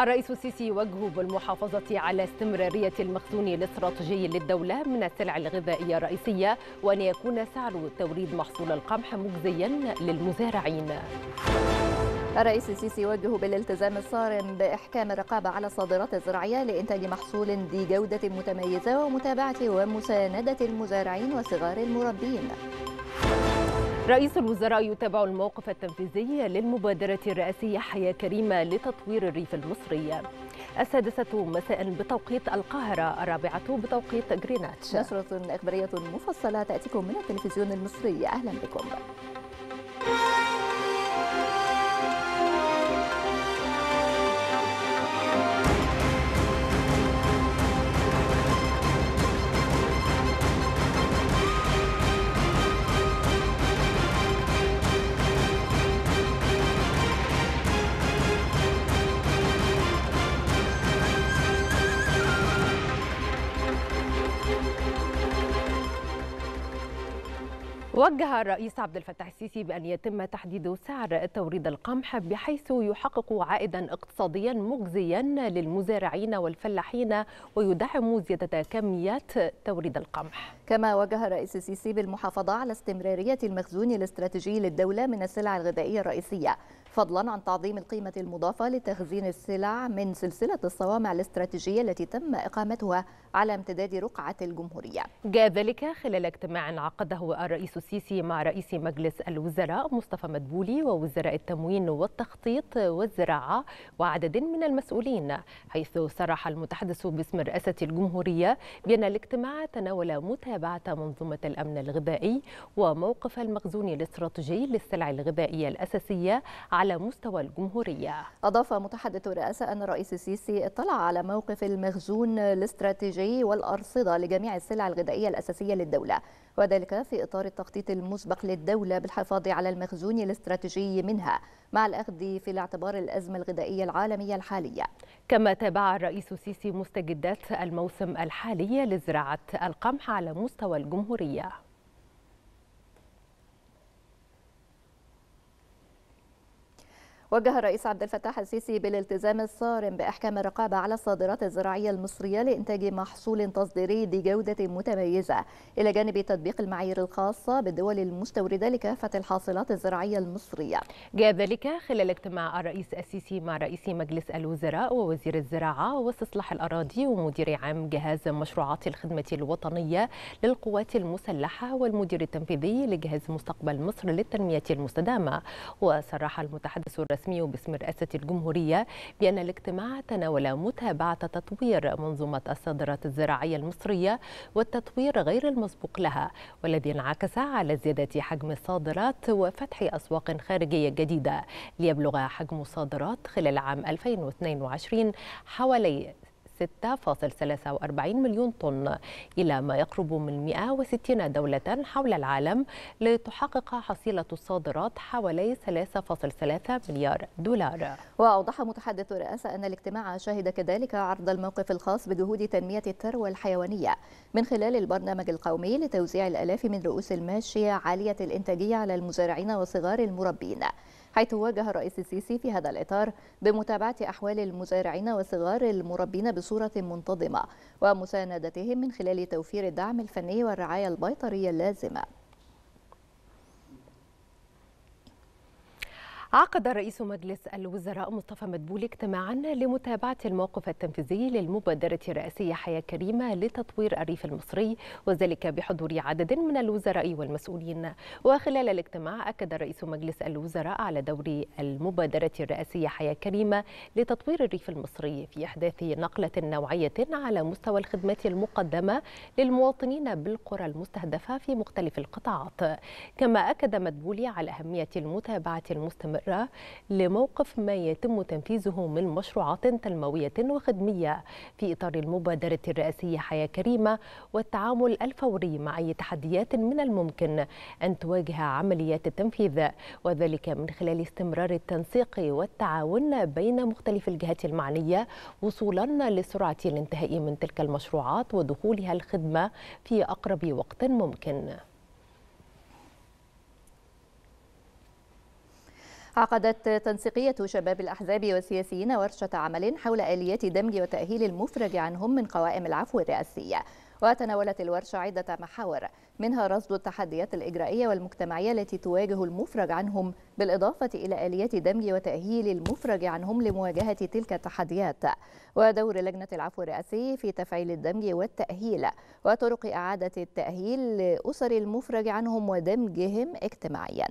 الرئيس السيسي يوجه بالمحافظة على استمرارية المخزون الاستراتيجي للدولة من السلع الغذائية الرئيسية وأن يكون سعر توريد محصول القمح مجزيا للمزارعين الرئيس السيسي يوجه بالالتزام الصارم بإحكام الرقابة على الصادرات الزراعية لإنتاج محصول ذي جودة متميزة ومتابعة ومساندة المزارعين وصغار المربين رئيس الوزراء يتابع الموقف التنفيذي للمبادرة الرئاسية حياة كريمة لتطوير الريف المصري السادسة مساء بتوقيت القاهرة الرابعة بتوقيت غرينتش نشرة إخبارية مفصلة تأتيكم من التلفزيون المصري أهلا بكم وجه الرئيس عبد الفتاح السيسي بأن يتم تحديد سعر توريد القمح بحيث يحقق عائدا اقتصاديا مجزيا للمزارعين والفلاحين ويدعم زيادة كميات توريد القمح كما وجه الرئيس السيسي بالمحافظة على استمرارية المخزون الاستراتيجي للدولة من السلع الغذائية الرئيسية فضلا عن تعظيم القيمة المضافة لتخزين السلع من سلسلة الصوامع الاستراتيجية التي تم إقامتها على امتداد رقعة الجمهورية جاء ذلك خلال اجتماع عقده الرئيس السيسي مع رئيس مجلس الوزراء مصطفى مدبولي ووزراء التموين والتخطيط والزراعة وعدد من المسؤولين حيث صرح المتحدث باسم رئاسة الجمهورية بأن الاجتماع تناول متابعة منظومة الأمن الغذائي وموقف المخزون الاستراتيجي للسلع الغذائية الأساسية على على مستوى الجمهورية أضاف متحدث الرئاسة أن الرئيس السيسي اطلع على موقف المخزون الاستراتيجي والأرصدة لجميع السلع الغذائية الأساسية للدولة وذلك في إطار التخطيط المسبق للدولة بالحفاظ على المخزون الاستراتيجي منها مع الأخذ في الاعتبار الأزمة الغذائية العالمية الحالية كما تابع الرئيس السيسي مستجدات الموسم الحالي لزراعة القمح على مستوى الجمهورية وجه الرئيس عبد الفتاح السيسي بالالتزام الصارم باحكام الرقابه على الصادرات الزراعيه المصريه لانتاج محصول تصديري ذي جوده متميزه الى جانب تطبيق المعايير الخاصه بالدول المستورده لكافه الحاصلات الزراعيه المصريه. جاء ذلك خلال اجتماع الرئيس السيسي مع رئيس مجلس الوزراء ووزير الزراعه واستصلاح الاراضي ومدير عام جهاز مشروعات الخدمه الوطنيه للقوات المسلحه والمدير التنفيذي لجهاز مستقبل مصر للتنميه المستدامه وصرح المتحدث الرسمي الرسمي باسم رئاسة الجمهورية بأن الاجتماع تناول متابعة تطوير منظومة الصادرات الزراعية المصرية والتطوير غير المسبوق لها والذي انعكس على زيادة حجم الصادرات وفتح أسواق خارجية جديدة ليبلغ حجم الصادرات خلال عام 2022 حوالي 6.43 مليون طن إلى ما يقرب من 160 دولة حول العالم لتحقق حصيلة الصادرات حوالي 3.3 مليار دولار وأوضح متحدث الرئاسة أن الاجتماع شهد كذلك عرض الموقف الخاص بجهود تنمية الثروة الحيوانية من خلال البرنامج القومي لتوزيع الألاف من رؤوس الماشية عالية الإنتاجية على المزارعين وصغار المربين حيث واجه الرئيس السيسي في هذا الإطار بمتابعة أحوال المزارعين وصغار المربين بصورة منتظمة ومساندتهم من خلال توفير الدعم الفني والرعاية البيطرية اللازمة عقد رئيس مجلس الوزراء مصطفى مدبولي اجتماعا لمتابعة الموقف التنفيذي للمبادرة الرئاسية حياة كريمة لتطوير الريف المصري وذلك بحضور عدد من الوزراء والمسؤولين وخلال الاجتماع أكد رئيس مجلس الوزراء على دور المبادرة الرئاسية حياة كريمة لتطوير الريف المصري في إحداث نقلة نوعية على مستوى الخدمات المقدمة للمواطنين بالقرى المستهدفة في مختلف القطاعات كما أكد مدبولي على أهمية المتابعة المستمرة المستمرة لموقف ما يتم تنفيذه من مشروعات تنموية وخدمية في إطار المبادرة الرئاسية حياة كريمة والتعامل الفوري مع أي تحديات من الممكن أن تواجه عمليات التنفيذ وذلك من خلال استمرار التنسيق والتعاون بين مختلف الجهات المعنية وصولا لسرعة الانتهاء من تلك المشروعات ودخولها الخدمة في أقرب وقت ممكن عقدت تنسيقية شباب الأحزاب والسياسيين ورشة عمل حول آليات دمج وتأهيل المفرج عنهم من قوائم العفو الرئاسية وتناولت الورشة عدة محاور منها رصد التحديات الإجرائية والمجتمعية التي تواجه المفرج عنهم بالإضافة إلى آليات دمج وتأهيل المفرج عنهم لمواجهة تلك التحديات ودور لجنة العفو الرئاسي في تفعيل الدمج والتأهيل وطرق إعادة التأهيل لأسر المفرج عنهم ودمجهم اجتماعياً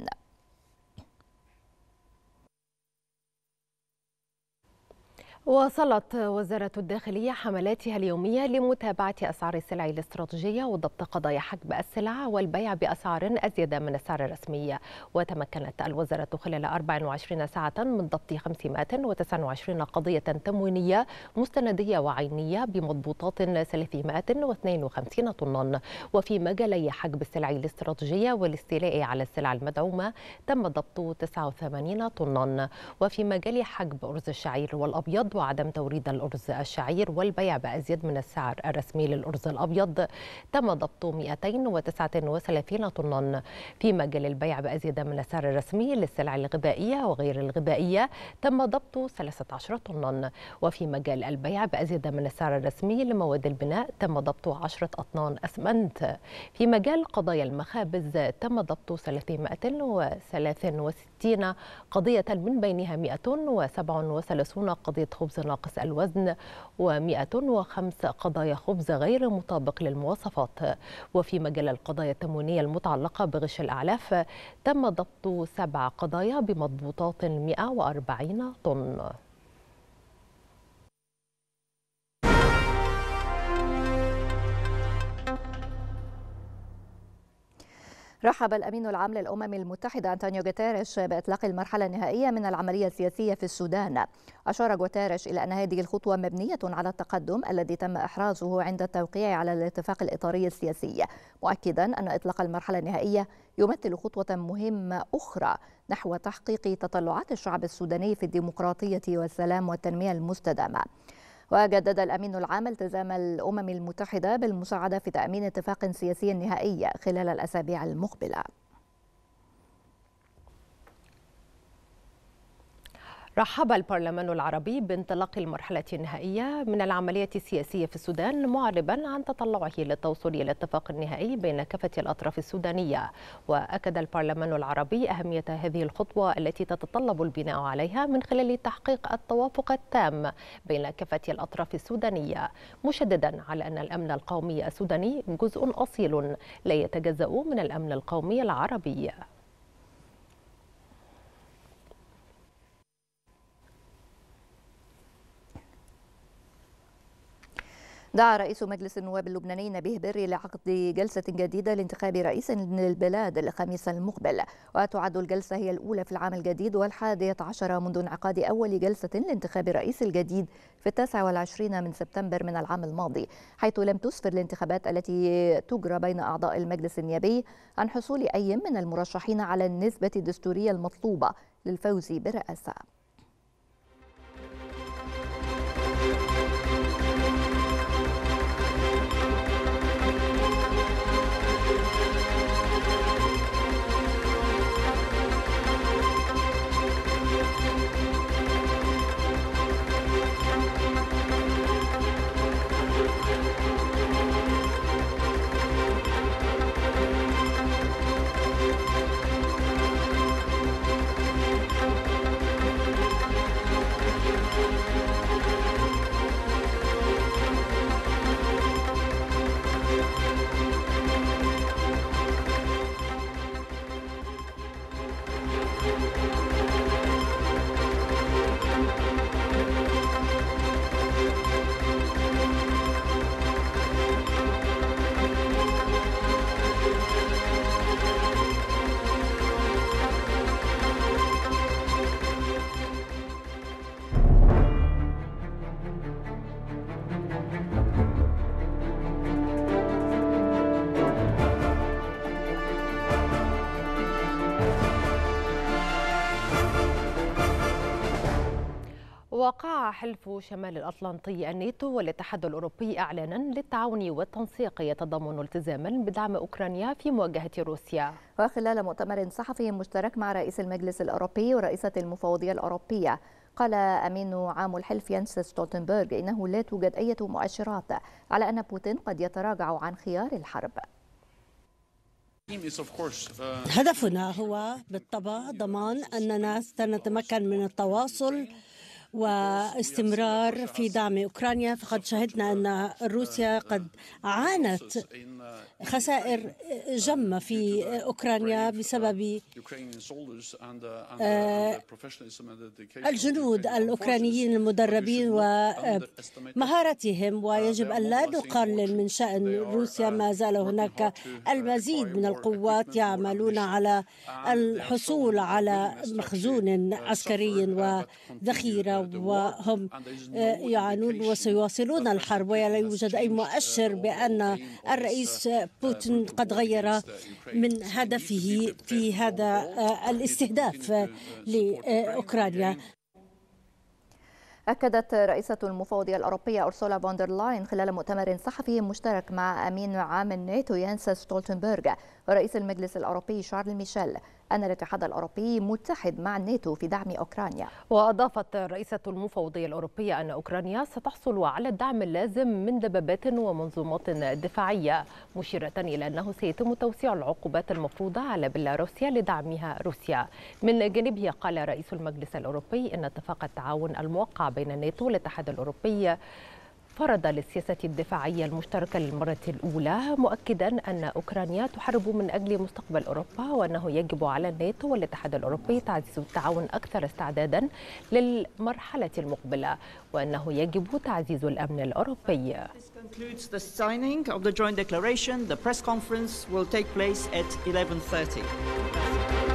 وصلت وزارة الداخلية حملاتها اليومية لمتابعة أسعار السلع الاستراتيجية وضبط قضايا حجب السلع والبيع بأسعار أزيد من السعر الرسمي وتمكنت الوزارة خلال 24 ساعة من ضبط 529 قضية تموينية مستندية وعينية بمضبوطات 352 طنا وفي مجالي حجب السلع الاستراتيجية والاستيلاء على السلع المدعومة تم ضبط 89 طنا وفي مجال حجب أرز الشعير والأبيض وعدم توريد الأرز الشعير والبيع بأزيد من السعر الرسمي للأرز الأبيض تم ضبط 239 طنا في مجال البيع بأزيد من السعر الرسمي للسلع الغذائية وغير الغذائية تم ضبط 13 طنا وفي مجال البيع بأزيد من السعر الرسمي لمواد البناء تم ضبط 10 أطنان أسمنت في مجال قضايا المخابز تم ضبط 363 قضية من بينها 137 قضية خبز ناقص الوزن و105 قضايا خبز غير مطابق للمواصفات وفي مجال القضايا التموينية المتعلقة بغش الأعلاف تم ضبط سبع قضايا بمضبوطات 140 طن رحب الأمين العام للأمم المتحدة أنطونيو غوتيريش بإطلاق المرحلة النهائية من العملية السياسية في السودان أشار غوتيريش إلى أن هذه الخطوة مبنية على التقدم الذي تم إحرازه عند التوقيع على الاتفاق الإطاري السياسي مؤكدا أن إطلاق المرحلة النهائية يمثل خطوة مهمة أخرى نحو تحقيق تطلعات الشعب السوداني في الديمقراطية والسلام والتنمية المستدامة وجدد الأمين العام التزام الأمم المتحدة بالمساعدة في تأمين اتفاق سياسي نهائي خلال الأسابيع المقبلة رحب البرلمان العربي بانطلاق المرحلة النهائية من العملية السياسية في السودان معربا عن تطلعه للتوصل إلى اتفاق نهائي بين كافة الأطراف السودانية وأكد البرلمان العربي أهمية هذه الخطوة التي تتطلب البناء عليها من خلال تحقيق التوافق التام بين كافة الأطراف السودانية مشددا على أن الأمن القومي السوداني جزء أصيل لا يتجزأ من الأمن القومي العربي دعا رئيس مجلس النواب اللبناني نبيه بري لعقد جلسة جديدة لانتخاب رئيس للبلاد الخميس المقبل وتعد الجلسة هي الأولى في العام الجديد والحادية عشر منذ انعقاد أول جلسة لانتخاب الرئيس الجديد في التاسع والعشرين من سبتمبر من العام الماضي حيث لم تسفر الانتخابات التي تجرى بين أعضاء المجلس النيابي عن حصول أي من المرشحين على النسبة الدستورية المطلوبة للفوز برئاسة وقع حلف شمال الأطلنطي الناتو والاتحاد الأوروبي إعلانا للتعاون والتنسيق يتضمن التزاما بدعم أوكرانيا في مواجهة روسيا وخلال مؤتمر صحفي مشترك مع رئيس المجلس الأوروبي ورئيسة المفوضية الأوروبية قال أمين عام الحلف ينس ستولتنبرغ إنه لا توجد أي مؤشرات على أن بوتين قد يتراجع عن خيار الحرب هدفنا هو بالطبع ضمان أننا سنتمكن من التواصل واستمرار في دعم أوكرانيا فقد شهدنا أن روسيا قد عانت خسائر جمة في أوكرانيا بسبب آه، الجنود الأوكرانيين المدربين ومهارتهم ويجب أن لا نقلل من شأن روسيا ما زال هناك المزيد من القوات يعملون على الحصول على مخزون عسكري وذخيرة وهم آه، آه، يعانون وسيواصلون الحرب ولا يوجد أي مؤشر بأن الرئيس بوتين قد غير من هدفه في هذا آه، الاستهداف لأوكرانيا أكدت رئيسة المفوضية الأوروبية أرسولا فوندر لاين خلال مؤتمر صحفي مشترك مع أمين عام الناتو يانس ستولتنبرغ ورئيس المجلس الأوروبي شارل ميشيل أن الاتحاد الأوروبي متحد مع الناتو في دعم أوكرانيا وأضافت رئيسة المفوضية الأوروبية أن أوكرانيا ستحصل على الدعم اللازم من دبابات ومنظومات دفاعية مشيرة إلى أنه سيتم توسيع العقوبات المفروضة على بيلاروسيا لدعمها روسيا من جانبه قال رئيس المجلس الأوروبي أن اتفاق التعاون الموقع بين الناتو والاتحاد الأوروبي فرض للسياسة الدفاعية المشتركة للمرة الأولى مؤكدا أن أوكرانيا تحارب من أجل مستقبل أوروبا وأنه يجب على الناتو والاتحاد الأوروبي تعزيز التعاون أكثر استعدادا للمرحلة المقبلة وأنه يجب تعزيز الأمن الأوروبي The press conference will take place at 11.30.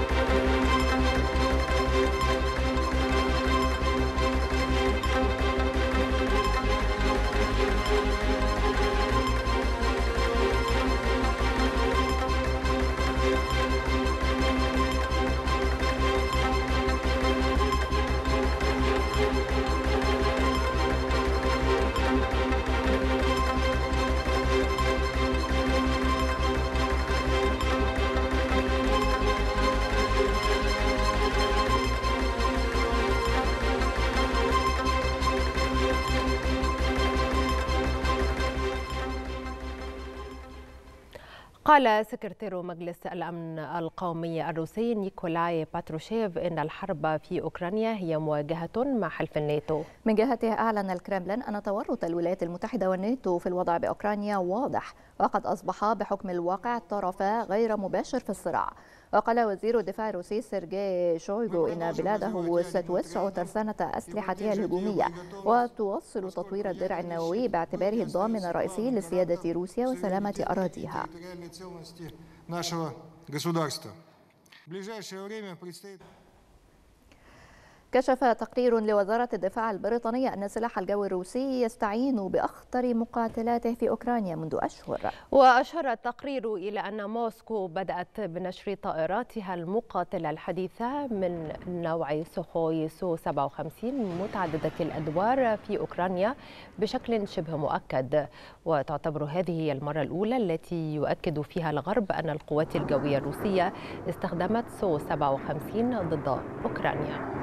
قال سكرتير مجلس الأمن القومي الروسي نيكولاي باتروشيف أن الحرب في أوكرانيا هي مواجهة مع حلف الناتو من جهته أعلن الكرملين أن تورط الولايات المتحدة والناتو في الوضع بأوكرانيا واضح وقد أصبح بحكم الواقع طرفا غير مباشر في الصراع وقال وزير الدفاع الروسي سيرجي شويغو إن بلاده ستوسع ترسانة أسلحتها الهجومية وتوصل تطوير الدرع النووي باعتباره الضامن الرئيسي لسيادة روسيا وسلامة أراضيها كشف تقرير لوزارة الدفاع البريطانية أن سلاح الجو الروسي يستعين بأخطر مقاتلاته في أوكرانيا منذ أشهر وأشار التقرير إلى أن موسكو بدأت بنشر طائراتها المقاتلة الحديثة من نوع سوخوي سو 57 متعددة الأدوار في أوكرانيا بشكل شبه مؤكد وتعتبر هذه هي المرة الأولى التي يؤكد فيها الغرب أن القوات الجوية الروسية استخدمت سو 57 ضد أوكرانيا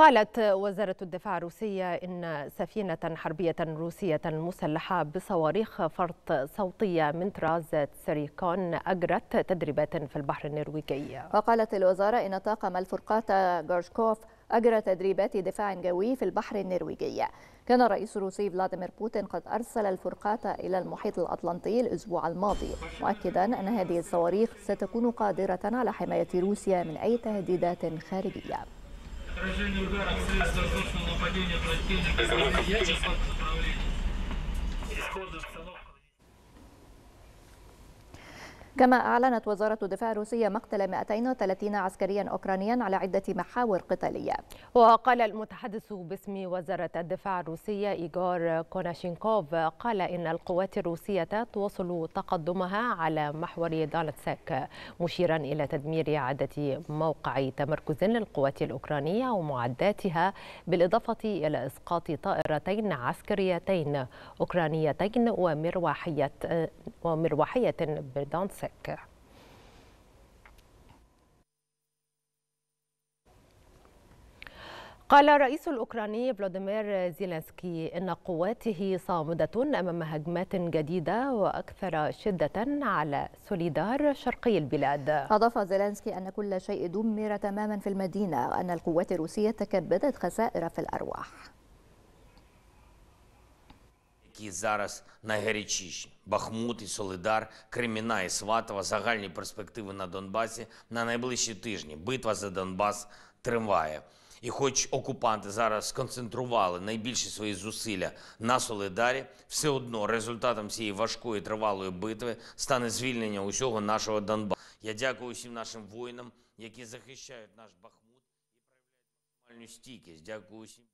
قالت وزارة الدفاع الروسية إن سفينة حربية روسية مسلحة بصواريخ فرط صوتية من طراز سريكون أجرت تدريبات في البحر النرويجي وقالت الوزارة إن طاقم الفرقاطة جورشكوف أجرى تدريبات دفاع جوي في البحر النرويجي كان الرئيس الروسي فلاديمير بوتين قد أرسل الفرقاطة إلى المحيط الأطلنطي الأسبوع الماضي مؤكدا أن هذه الصواريخ ستكون قادرة على حماية روسيا من أي تهديدات خارجية Отражение удара средств воздушного нападения противника с направления. Исхода в كما أعلنت وزارة الدفاع الروسية مقتل 230 عسكريا أوكرانيا على عدة محاور قتالية وقال المتحدث باسم وزارة الدفاع الروسية إيغور كوناشينكوف قال إن القوات الروسية تواصل تقدمها على محور دالتسك مشيرا إلى تدمير عدة موقع تمركز للقوات الأوكرانية ومعداتها بالإضافة إلى إسقاط طائرتين عسكريتين أوكرانيتين ومروحية ومروحية بدانسك حضرتك قال الرئيس الأوكراني فلاديمير زيلينسكي إن قواته صامدة أمام هجمات جديدة وأكثر شدة على سوليدار شرقي البلاد أضاف زيلينسكي أن كل شيء دمر تماما في المدينة وأن القوات الروسية تكبدت خسائر في الأرواح Бахмут і Солидар, Креміна і Сватова, загальні перспективи на Донбасі на найближчі тижні. Битва за Донбас триває. І, хоч окупанти зараз сконцентрували найбільші свої зусилля на Солидарі, все одно результатом цієї важкої тривалої битви стане звільнення усього нашого Донбасу. Я дякую усім нашим воїнам, які захищають наш Бахмут і проявляють максимальну стійкість. Дякую усім.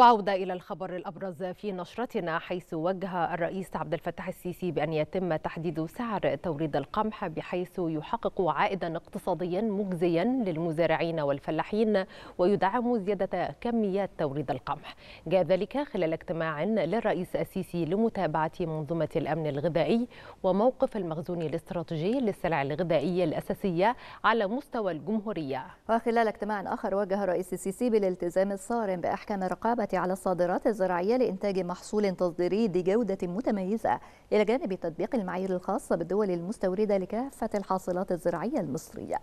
وعودة إلى الخبر الأبرز في نشرتنا حيث وجه الرئيس عبد الفتاح السيسي بأن يتم تحديد سعر توريد القمح بحيث يحقق عائدا اقتصاديا مجزيا للمزارعين والفلاحين ويدعم زيادة كميات توريد القمح جاء ذلك خلال اجتماع للرئيس السيسي لمتابعة منظومة الأمن الغذائي وموقف المخزون الاستراتيجي للسلع الغذائية الأساسية على مستوى الجمهورية وخلال اجتماع آخر وجه الرئيس السيسي بالالتزام الصارم بأحكام رقابة التوزيعات على الصادرات الزراعية لإنتاج محصول تصديري ذي جوده متميزة إلى جانب تطبيق المعايير الخاصة بالدول المستوردة لكافة الحاصلات الزراعية المصرية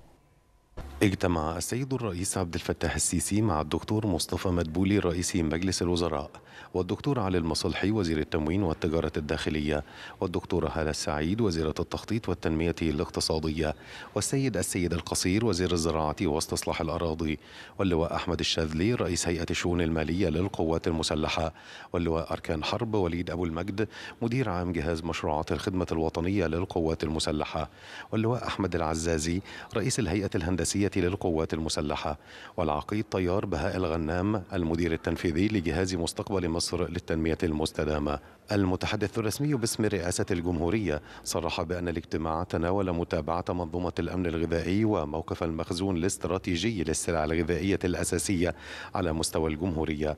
اجتمع السيد الرئيس عبد الفتاح السيسي مع الدكتور مصطفى مدبولي رئيس مجلس الوزراء والدكتور علي المصلحي وزير التموين والتجارة الداخلية والدكتورة هالة السعيد وزيرة التخطيط والتنمية الاقتصادية والسيد السيد القصير وزير الزراعة واستصلاح الأراضي واللواء أحمد الشاذلي رئيس هيئة الشؤون المالية للقوات المسلحة واللواء أركان حرب وليد أبو المجد مدير عام جهاز مشروعات الخدمة الوطنية للقوات المسلحة واللواء أحمد العزازي رئيس الهيئة الهندسية للقوات المسلحة والعقيد طيار بهاء الغنام المدير التنفيذي لجهاز مستقبل مصر للتنمية المستدامة المتحدث الرسمي باسم رئاسة الجمهورية صرح بأن الاجتماع تناول متابعة منظومة الأمن الغذائي وموقف المخزون الاستراتيجي للسلع الغذائية الأساسية على مستوى الجمهورية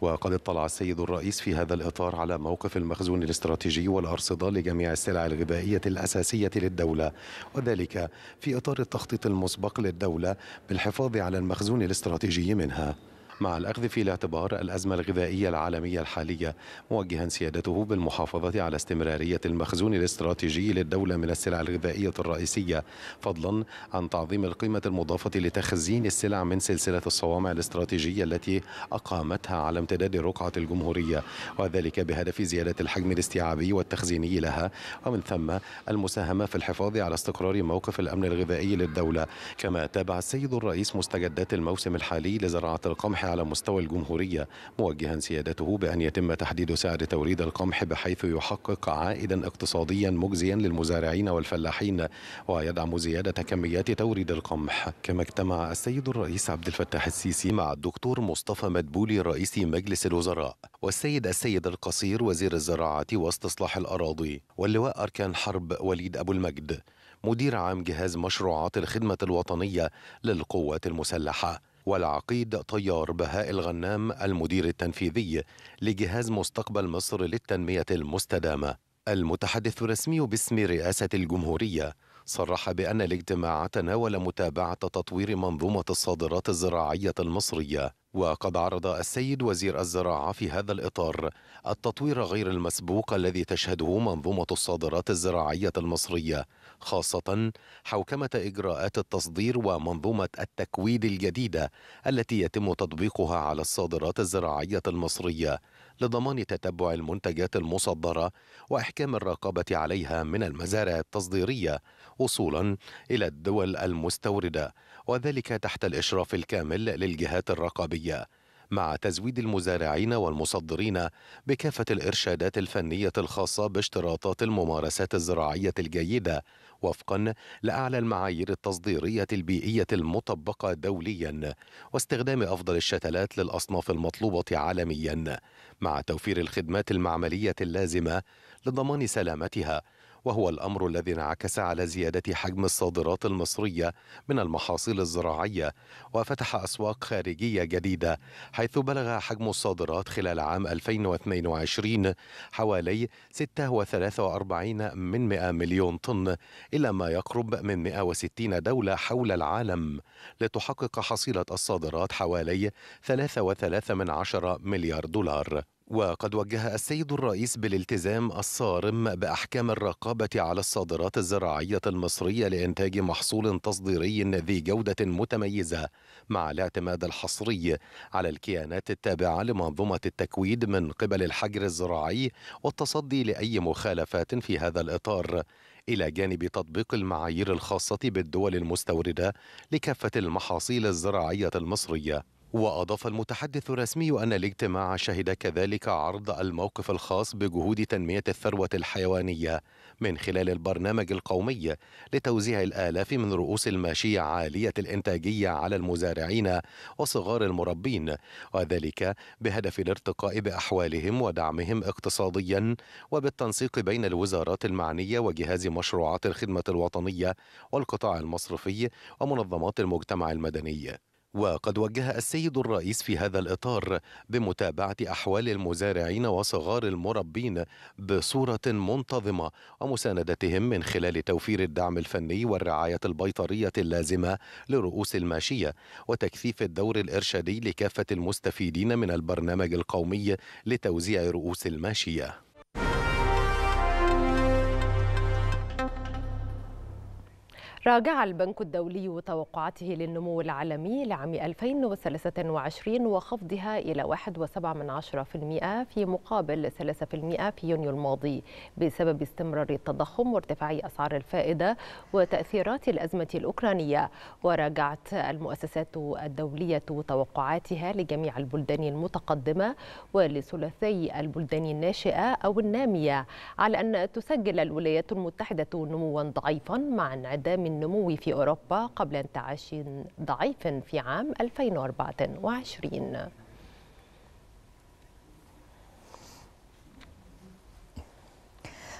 وقد اطلع السيد الرئيس في هذا الإطار على موقف المخزون الاستراتيجي والأرصدة لجميع السلع الغذائية الأساسية للدولة وذلك في إطار التخطيط المسبق للدولة بالحفاظ على المخزون الاستراتيجي منها مع الأخذ في الاعتبار الأزمة الغذائية العالمية الحالية موجها سيادته بالمحافظة على استمرارية المخزون الاستراتيجي للدولة من السلع الغذائية الرئيسية فضلا عن تعظيم القيمة المضافة لتخزين السلع من سلسلة الصوامع الاستراتيجية التي أقامتها على امتداد رقعة الجمهورية وذلك بهدف زيادة الحجم الاستيعابي والتخزيني لها ومن ثم المساهمة في الحفاظ على استقرار موقف الأمن الغذائي للدولة كما تابع السيد الرئيس مستجدات الموسم الحالي لزراعة القمح على مستوى الجمهورية موجها سيادته بأن يتم تحديد سعر توريد القمح بحيث يحقق عائدا اقتصاديا مجزيا للمزارعين والفلاحين ويدعم زيادة كميات توريد القمح كما اجتمع السيد الرئيس عبد الفتاح السيسي مع الدكتور مصطفى مدبولي رئيس مجلس الوزراء والسيد السيد القصير وزير الزراعة واستصلاح الأراضي واللواء أركان حرب وليد أبو المجد مدير عام جهاز مشروعات الخدمة الوطنية للقوات المسلحة والعقيد طيار بهاء الغنام المدير التنفيذي لجهاز مستقبل مصر للتنمية المستدامة المتحدث الرسمي باسم رئاسة الجمهورية صرح بأن الاجتماع تناول متابعة تطوير منظومة الصادرات الزراعية المصرية وقد عرض السيد وزير الزراعة في هذا الإطار التطوير غير المسبوق الذي تشهده منظومة الصادرات الزراعية المصرية خاصة حوكمة إجراءات التصدير ومنظومة التكويد الجديدة التي يتم تطبيقها على الصادرات الزراعية المصرية لضمان تتبع المنتجات المصدره واحكام الرقابه عليها من المزارع التصديريه وصولا الى الدول المستورده وذلك تحت الاشراف الكامل للجهات الرقابيه مع تزويد المزارعين والمصدرين بكافة الإرشادات الفنية الخاصة باشتراطات الممارسات الزراعية الجيدة وفقا لأعلى المعايير التصديرية البيئية المطبقة دوليا واستخدام أفضل الشتلات للأصناف المطلوبة عالميا مع توفير الخدمات المعملية اللازمة لضمان سلامتها وهو الامر الذي انعكس على زياده حجم الصادرات المصريه من المحاصيل الزراعيه وفتح اسواق خارجيه جديده حيث بلغ حجم الصادرات خلال عام 2022 حوالي 46 من 100 مليون طن الى ما يقرب من 160 دوله حول العالم لتحقق حصيله الصادرات حوالي 3.3 مليار دولار وقد وجه السيد الرئيس بالالتزام الصارم باحكام الرقابه على الصادرات الزراعيه المصريه لانتاج محصول تصديري ذي جوده متميزه مع الاعتماد الحصري على الكيانات التابعه لمنظومه التكويد من قبل الحجر الزراعي والتصدي لاي مخالفات في هذا الاطار الى جانب تطبيق المعايير الخاصه بالدول المستورده لكافه المحاصيل الزراعيه المصريه وأضاف المتحدث الرسمي أن الاجتماع شهد كذلك عرض الموقف الخاص بجهود تنمية الثروة الحيوانية من خلال البرنامج القومي لتوزيع الآلاف من رؤوس الماشية عالية الإنتاجية على المزارعين وصغار المربين وذلك بهدف الارتقاء بأحوالهم ودعمهم اقتصاديا وبالتنسيق بين الوزارات المعنية وجهاز مشروعات الخدمة الوطنية والقطاع المصرفي ومنظمات المجتمع المدني وقد وجه السيد الرئيس في هذا الإطار بمتابعة أحوال المزارعين وصغار المربين بصورة منتظمة ومساندتهم من خلال توفير الدعم الفني والرعاية البيطرية اللازمة لرؤوس الماشية وتكثيف الدور الإرشادي لكافة المستفيدين من البرنامج القومي لتوزيع رؤوس الماشية راجع البنك الدولي توقعاته للنمو العالمي لعام 2023 وخفضها إلى 1.7% في مقابل 3% في يونيو الماضي بسبب استمرار التضخم وارتفاع أسعار الفائدة وتأثيرات الأزمة الأوكرانية وراجعت المؤسسات الدولية توقعاتها لجميع البلدان المتقدمة ولثلثي البلدان الناشئة أو النامية على أن تسجل الولايات المتحدة نموا ضعيفا مع انعدام النمو في أوروبا قبل انتعاش ضعيف في عام 2024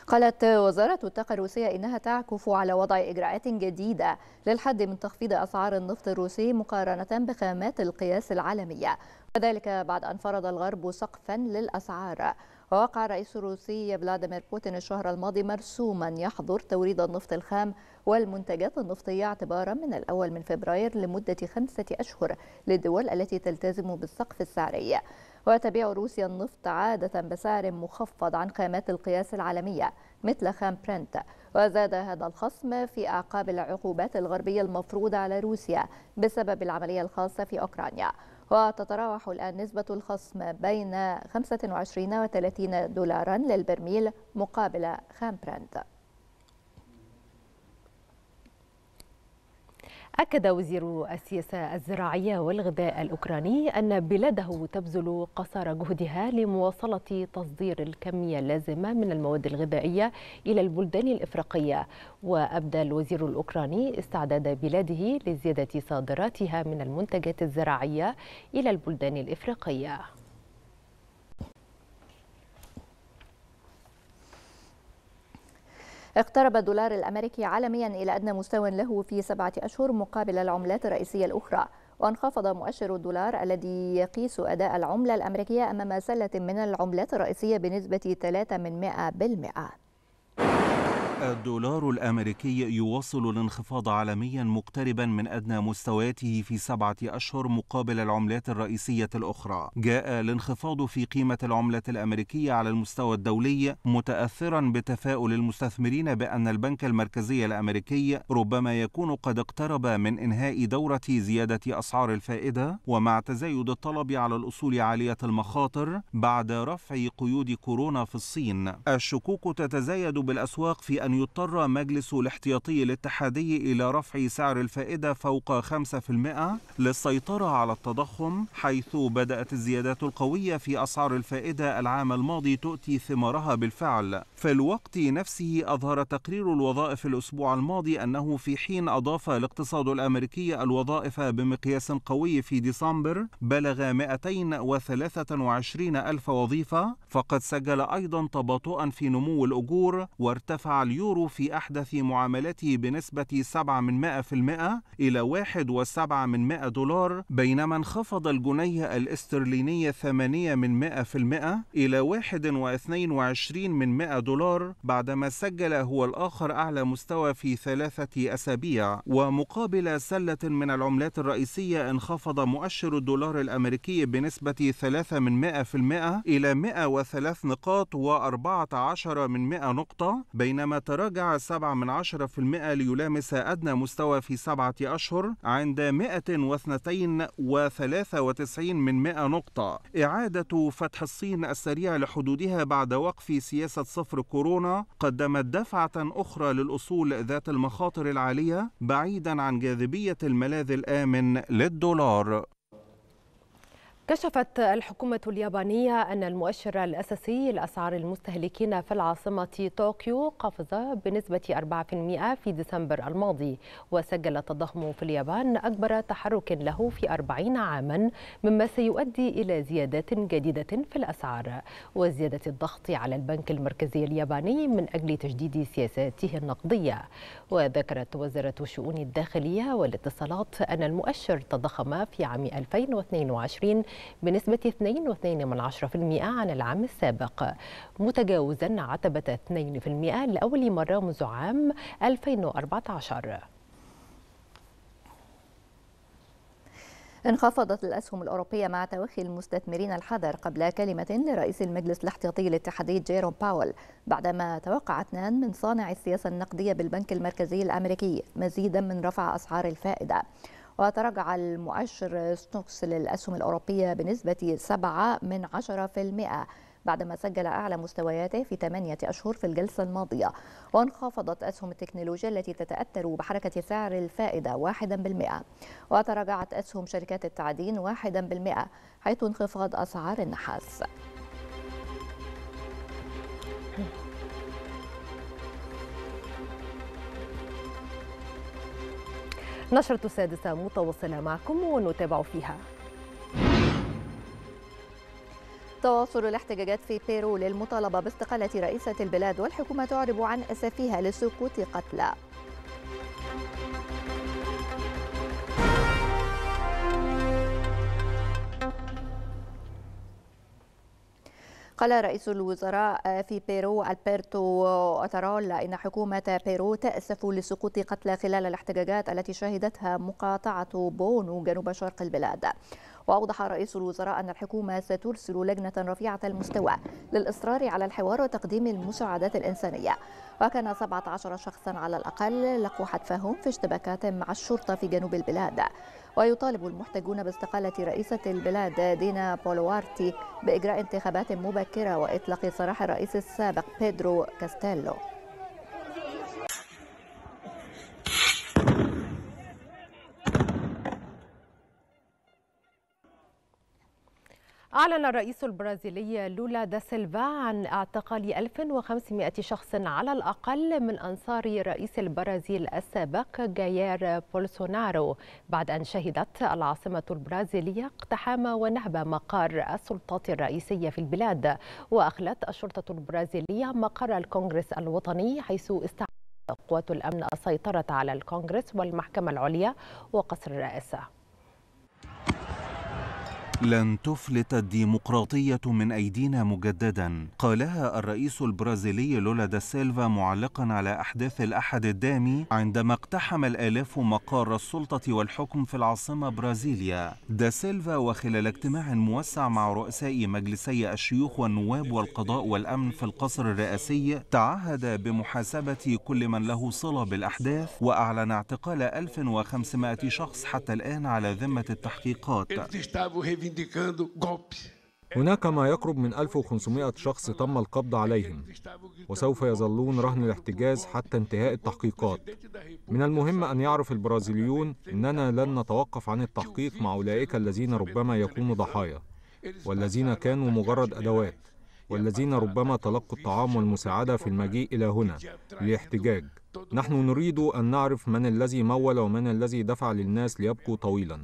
قالت وزارة الطاقة الروسية إنها تعكف على وضع إجراءات جديدة للحد من تخفيض أسعار النفط الروسي مقارنة بخامات القياس العالمية وذلك بعد أن فرض الغرب سقفا للأسعار ووقع الرئيس الروسي فلاديمير بوتين الشهر الماضي مرسوما يحظر توريد النفط الخام والمنتجات النفطية اعتبارا من الأول من فبراير لمدة خمسة أشهر للدول التي تلتزم بالسقف السعري وتبيع روسيا النفط عادة بسعر مخفض عن خامات القياس العالمية مثل خام برنت وزاد هذا الخصم في أعقاب العقوبات الغربية المفروضة على روسيا بسبب العملية الخاصة في أوكرانيا وتتراوح الآن نسبة الخصم بين 25 و 30 دولارا للبرميل مقابل خام براند أكد وزير السياسة الزراعية والغذاء الأوكراني أن بلاده تبذل قصارى جهدها لمواصلة تصدير الكمية اللازمة من المواد الغذائية إلى البلدان الإفريقية وأبدى الوزير الأوكراني استعداد بلاده لزيادة صادراتها من المنتجات الزراعية إلى البلدان الإفريقية اقترب الدولار الأمريكي عالميا إلى أدنى مستوى له في سبعة أشهر مقابل العملات الرئيسية الأخرى وانخفض مؤشر الدولار الذي يقيس أداء العملة الأمريكية أمام سلة من العملات الرئيسية بنسبة 3 من 100 بالمئة الدولار الأمريكي يواصل الانخفاض عالميا مقتربا من أدنى مستوياته في سبعة أشهر مقابل العملات الرئيسية الأخرى جاء الانخفاض في قيمة العملة الأمريكية على المستوى الدولي متأثرا بتفاؤل المستثمرين بأن البنك المركزي الأمريكي ربما يكون قد اقترب من إنهاء دورة زيادة أسعار الفائدة ومع تزايد الطلب على الأصول عالية المخاطر بعد رفع قيود كورونا في الصين الشكوك تتزايد بالأسواق في أن أن يضطر مجلس الاحتياطي الاتحادي إلى رفع سعر الفائدة فوق 5% للسيطرة على التضخم حيث بدأت الزيادات القوية في أسعار الفائدة العام الماضي تؤتي ثمارها بالفعل في الوقت نفسه أظهر تقرير الوظائف الأسبوع الماضي أنه في حين أضاف الاقتصاد الأمريكي الوظائف بمقياس قوي في ديسمبر بلغ 223 ألف وظيفة فقد سجل أيضا تباطؤا في نمو الأجور وارتفع اليوم اليورو في أحدث معاملته بنسبة 7 من إلى 1.7 من دولار بينما انخفض الجنيه الاسترليني 8 من إلى 1.22 من دولار بعدما سجل هو الآخر أعلى مستوى في ثلاثة أسابيع ومقابل سلة من العملات الرئيسية انخفض مؤشر الدولار الأمريكي بنسبة 3 من إلى 103 نقاط و14 من 100 نقطة بينما تراجع 7% ليلامس أدنى مستوى في سبعة أشهر عند 192 من 100 نقطة إعادة فتح الصين السريع لحدودها بعد وقف سياسة صفر كورونا قدمت دفعة أخرى للأصول ذات المخاطر العالية بعيدا عن جاذبية الملاذ الآمن للدولار كشفت الحكومة اليابانية أن المؤشر الأساسي لأسعار المستهلكين في العاصمة طوكيو قفز بنسبة 4% في ديسمبر الماضي وسجل التضخم في اليابان أكبر تحرك له في 40 عاما مما سيؤدي إلى زيادات جديدة في الأسعار وزيادة الضغط على البنك المركزي الياباني من أجل تجديد سياساته النقدية وذكرت وزارة الشؤون الداخلية والاتصالات أن المؤشر تضخم في عام 2022 بنسبة 2.2% عن العام السابق متجاوزا عتبة 2% لأول مرة منذ عام 2014 انخفضت الأسهم الأوروبية مع توخي المستثمرين الحذر قبل كلمة لرئيس المجلس الاحتياطي الاتحادي جيروم باول بعدما توقع اثنان من صانع السياسة النقدية بالبنك المركزي الأمريكي مزيدا من رفع أسعار الفائدة وتراجع المؤشر ستوكس للأسهم الأوروبية بنسبة 7 من 10% بعدما سجل أعلى مستوياته في 8 أشهر في الجلسة الماضية وانخفضت أسهم التكنولوجيا التي تتأثر بحركة سعر الفائدة 1% وتراجعت أسهم شركات التعدين 1% حيث انخفاض أسعار النحاس نشرة سادسة متواصلة معكم ونتابع فيها تواصل الاحتجاجات في بيرو للمطالبة باستقالة رئيسة البلاد والحكومة تعرب عن أسفها لسقوط قتلى قال رئيس الوزراء آه، في بيرو ألبرتو أتارولا إن حكومة بيرو تأسف لسقوط قتلى خلال الاحتجاجات التي شهدتها مقاطعة بونو جنوب شرق البلاد وأوضح رئيس الوزراء أن الحكومة سترسل لجنة رفيعة المستوى للإصرار على الحوار وتقديم المساعدات الإنسانية وكان 17 شخصا على الأقل لقوا حتفهم في اشتباكات مع الشرطة في جنوب البلاد ويطالب المحتجون باستقالة رئيسة البلاد دينا بولوارتي بإجراء انتخابات مبكرة وإطلاق سراح الرئيس السابق بيدرو كاستيلو أعلن الرئيس البرازيلي لولا دا سيلفا عن اعتقال 1500 شخص على الأقل من أنصار رئيس البرازيل السابق جاير بولسونارو بعد أن شهدت العاصمة البرازيلية اقتحام ونهب مقار السلطات الرئيسية في البلاد وأخلت الشرطة البرازيلية مقر الكونغرس الوطني حيث استعادت قوات الأمن السيطرة على الكونغرس والمحكمة العليا وقصر الرئاسة لن تفلت الديمقراطية من أيدينا مجددا قالها الرئيس البرازيلي لولا دا سيلفا معلقا على أحداث الأحد الدامي عندما اقتحم الآلاف مقار السلطة والحكم في العاصمة برازيليا دا سيلفا وخلال اجتماع موسع مع رؤساء مجلسي الشيوخ والنواب والقضاء والأمن في القصر الرئاسي تعهد بمحاسبة كل من له صلة بالأحداث وأعلن اعتقال 1500 شخص حتى الآن على ذمة التحقيقات هناك ما يقرب من 1500 شخص تم القبض عليهم وسوف يظلون رهن الاحتجاز حتى انتهاء التحقيقات من المهم أن يعرف البرازيليون أننا لن نتوقف عن التحقيق مع أولئك الذين ربما يكونوا ضحايا والذين كانوا مجرد أدوات والذين ربما تلقوا الطعام والمساعدة في المجيء إلى هنا للاحتجاج نحن نريد أن نعرف من الذي مول ومن الذي دفع للناس ليبقوا طويلاً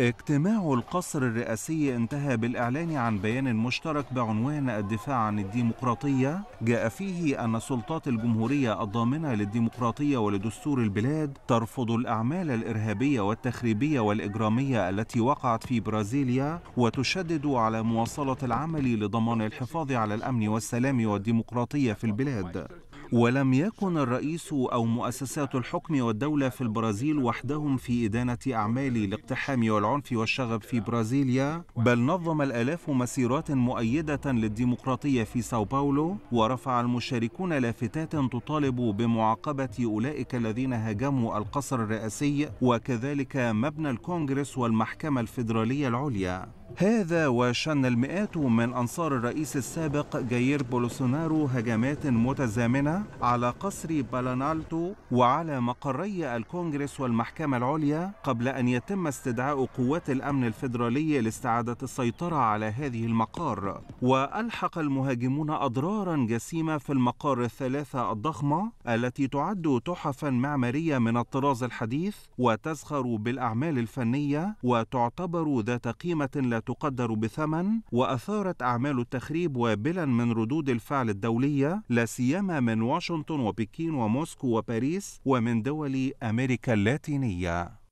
اجتماع القصر الرئاسي انتهى بالإعلان عن بيان مشترك بعنوان الدفاع عن الديمقراطية جاء فيه أن سلطات الجمهورية الضامنة للديمقراطية ولدستور البلاد ترفض الأعمال الإرهابية والتخريبية والإجرامية التي وقعت في برازيليا وتشدد على مواصلة العمل لضمان الحفاظ على الأمن والسلام والديمقراطية في البلاد ولم يكن الرئيس أو مؤسسات الحكم والدولة في البرازيل وحدهم في إدانة أعمال الاقتحام والعنف والشغب في برازيليا بل نظم الآلاف مسيرات مؤيدة للديمقراطية في ساو باولو ورفع المشاركون لافتات تطالب بمعاقبة أولئك الذين هاجموا القصر الرئاسي وكذلك مبنى الكونغرس والمحكمة الفيدرالية العليا هذا وشن المئات من أنصار الرئيس السابق جاير بولسونارو هجمات متزامنة على قصر بالانالتو وعلى مقري الكونغرس والمحكمة العليا قبل أن يتم استدعاء قوات الأمن الفيدرالية لاستعادة السيطرة على هذه المقار وألحق المهاجمون أضرارا جسيمة في المقار الثلاثة الضخمة التي تعد تحفا معمارية من الطراز الحديث وتزخر بالأعمال الفنية وتعتبر ذات قيمة لا لا تقدر بثمن وأثارت أعمال التخريب وابلا من ردود الفعل الدولية لا سيما من واشنطن وبكين وموسكو وباريس ومن دول أمريكا اللاتينية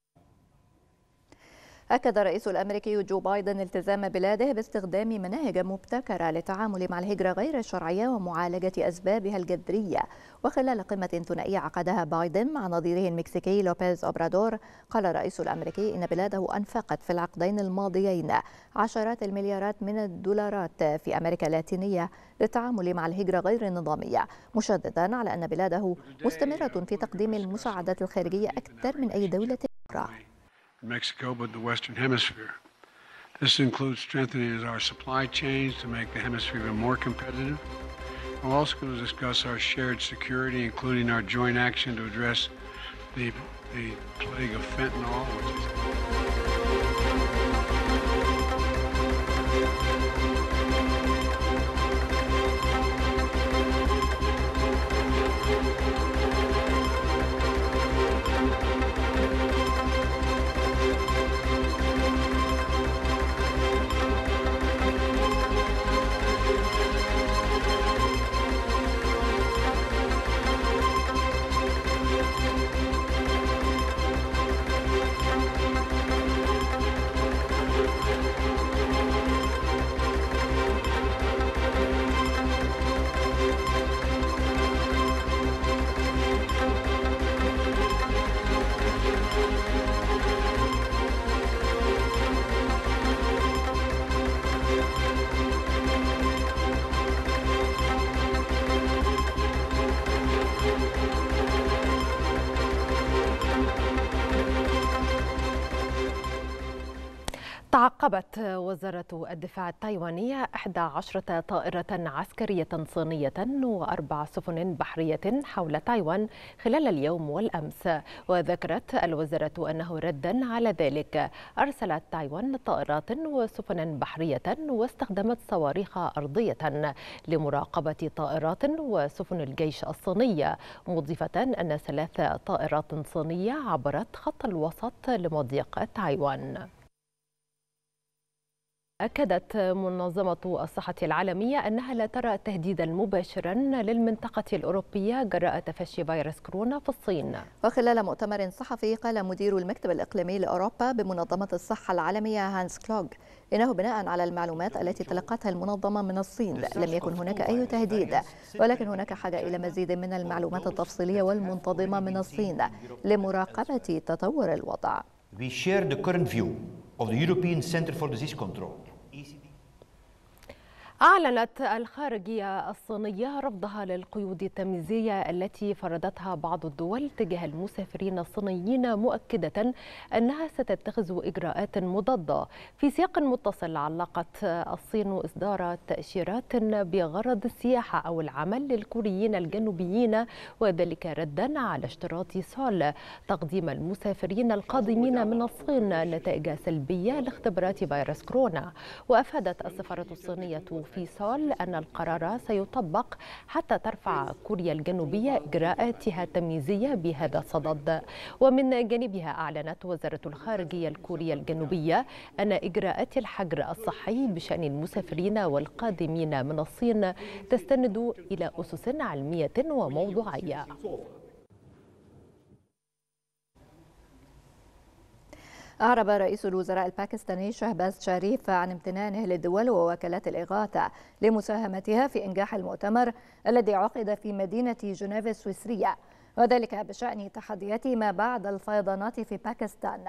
أكد الرئيس الأمريكي جو بايدن التزام بلاده باستخدام مناهج مبتكرة للتعامل مع الهجرة غير الشرعية ومعالجة أسبابها الجذرية وخلال قمة ثنائية عقدها بايدن مع نظيره المكسيكي لوبيز أوبرادور قال الرئيس الأمريكي إن بلاده أنفقت في العقدين الماضيين عشرات المليارات من الدولارات في أمريكا اللاتينية للتعامل مع الهجرة غير النظامية مشددا على أن بلاده مستمرة في تقديم المساعدات الخارجية أكثر من أي دولة أخرى Mexico, but the Western Hemisphere. This includes strengthening our supply chains to make the hemisphere even more competitive. We're also going to discuss our shared security, including our joint action to address the, the plague of fentanyl, which is. Thank you. عقبت وزارة الدفاع التايوانية 11 طائرة عسكرية صينية وأربع سفن بحرية حول تايوان خلال اليوم والأمس وذكرت الوزارة أنه ردا على ذلك أرسلت تايوان طائرات وسفن بحرية واستخدمت صواريخ أرضية لمراقبة طائرات وسفن الجيش الصينية مضيفة أن ثلاث طائرات صينية عبرت خط الوسط لمضيق تايوان أكدت منظمة الصحة العالمية أنها لا ترى تهديدا مباشرا للمنطقة الأوروبية جراء تفشي فيروس كورونا في الصين وخلال مؤتمر صحفي قال مدير المكتب الإقليمي لأوروبا بمنظمة الصحة العالمية هانس كلوغ إنه بناء على المعلومات التي تلقتها المنظمة من الصين لم يكن هناك أي تهديد ولكن هناك حاجة إلى مزيد من المعلومات التفصيلية والمنتظمة من الصين لمراقبة تطور الوضع. We share the current view of the European Center for Disease Control أعلنت الخارجية الصينية رفضها للقيود التمييزية التي فرضتها بعض الدول تجاه المسافرين الصينيين مؤكدة أنها ستتخذ إجراءات مضادة في سياق متصل علقت الصين إصدار تأشيرات بغرض السياحة أو العمل للكوريين الجنوبيين وذلك ردا على اشتراط سول تقديم المسافرين القادمين من الصين نتائج سلبية لاختبارات فيروس كورونا وأفادت السفارة الصينية فيصل أن القرار سيطبق حتى ترفع كوريا الجنوبية إجراءاتها التمييزية بهذا الصدد ومن جانبها أعلنت وزارة الخارجية الكورية الجنوبية أن إجراءات الحجر الصحي بشأن المسافرين والقادمين من الصين تستند إلى أسس علمية وموضوعية أعرب رئيس الوزراء الباكستاني شهباز شريف عن امتنانه للدول ووكالات الإغاثة لمساهمتها في إنجاح المؤتمر الذي عقد في مدينة جنيف السويسرية وذلك بشأن تحديات ما بعد الفيضانات في باكستان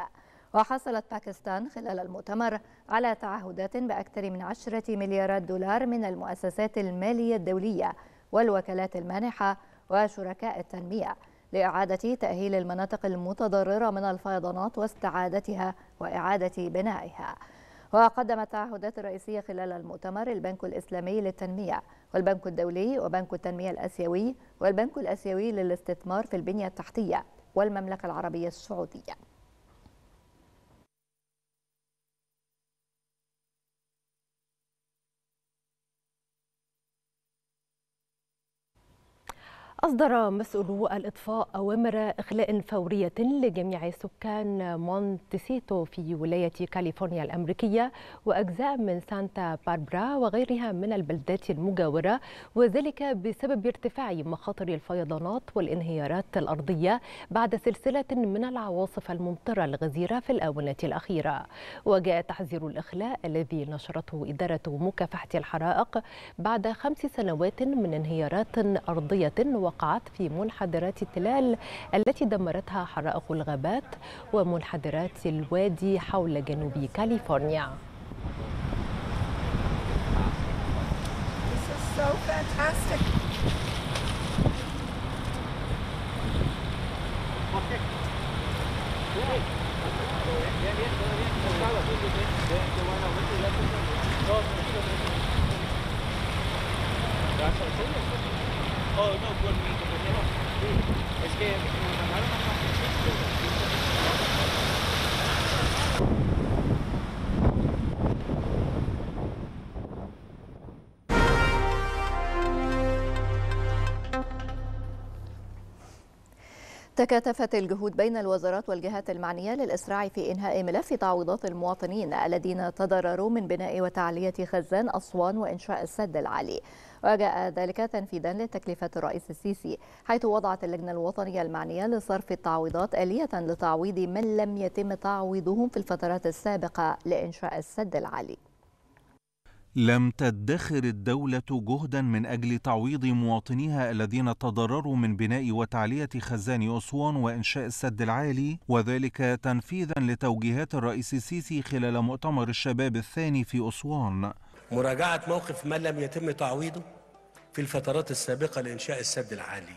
وحصلت باكستان خلال المؤتمر على تعهدات بأكثر من 10 مليارات دولار من المؤسسات المالية الدولية والوكالات المانحة وشركاء التنمية لإعادة تأهيل المناطق المتضررة من الفيضانات واستعادتها وإعادة بنائها وقدم التعهدات الرئيسية خلال المؤتمر البنك الإسلامي للتنمية والبنك الدولي وبنك التنمية الآسيوي والبنك الآسيوي للاستثمار في البنية التحتية والمملكة العربية السعودية أصدر مسؤولو الإطفاء أوامر إخلاء فورية لجميع سكان مونتسيتو في ولاية كاليفورنيا الأمريكية وأجزاء من سانتا باربرا وغيرها من البلدات المجاورة وذلك بسبب ارتفاع مخاطر الفيضانات والانهيارات الأرضية بعد سلسلة من العواصف الممطرة الغزيرة في الآونة الأخيرة وجاء تحذير الإخلاء الذي نشرته إدارة مكافحة الحرائق بعد خمس سنوات من انهيارات أرضية وقعت في منحدرات التلال التي دمرتها حرائق الغابات ومنحدرات الوادي حول جنوب كاليفورنيا so Gracias. Oh, no, compañero. Sí. Es que me mandaron a تكاتفت الجهود بين الوزارات والجهات المعنية للإسراع في إنهاء ملف تعويضات المواطنين الذين تضرروا من بناء وتعلية خزان أسوان وإنشاء السد العالي وجاء ذلك تنفيذا لتكلفة الرئيس السيسي حيث وضعت اللجنة الوطنية المعنية لصرف التعويضات آلية لتعويض من لم يتم تعويضهم في الفترات السابقة لإنشاء السد العالي لم تدخر الدولة جهدا من أجل تعويض مواطنيها الذين تضرروا من بناء وتعلية خزان أسوان وإنشاء السد العالي وذلك تنفيذا لتوجيهات الرئيس السيسي خلال مؤتمر الشباب الثاني في أسوان مراجعة موقف من لم يتم تعويضه في الفترات السابقة لإنشاء السد العالي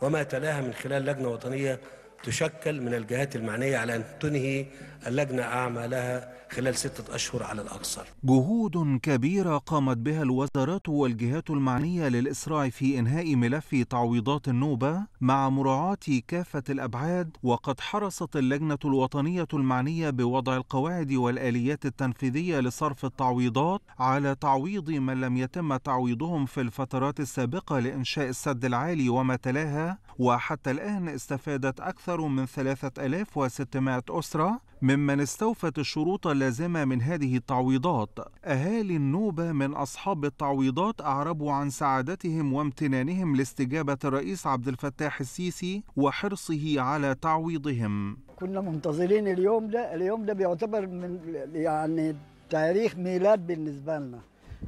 وما تلاها من خلال لجنة وطنية تشكل من الجهات المعنية على أن تنهي اللجنة أعمالها خلال ستة أشهر على الأكثر جهود كبيرة قامت بها الوزارات والجهات المعنية للإسراع في إنهاء ملف تعويضات النوبة مع مراعاة كافة الأبعاد وقد حرصت اللجنة الوطنية المعنية بوضع القواعد والآليات التنفيذية لصرف التعويضات على تعويض من لم يتم تعويضهم في الفترات السابقة لإنشاء السد العالي وما تلاها وحتى الآن استفادت أكثر من 3600 أسرة ممن استوفت الشروط اللازمة من هذه التعويضات أهالي النوبة من أصحاب التعويضات أعربوا عن سعادتهم وامتنانهم لاستجابة الرئيس عبد الفتاح السيسي وحرصه على تعويضهم كنا منتظرين اليوم ده اليوم ده بيعتبر من يعني تاريخ ميلاد بالنسبة لنا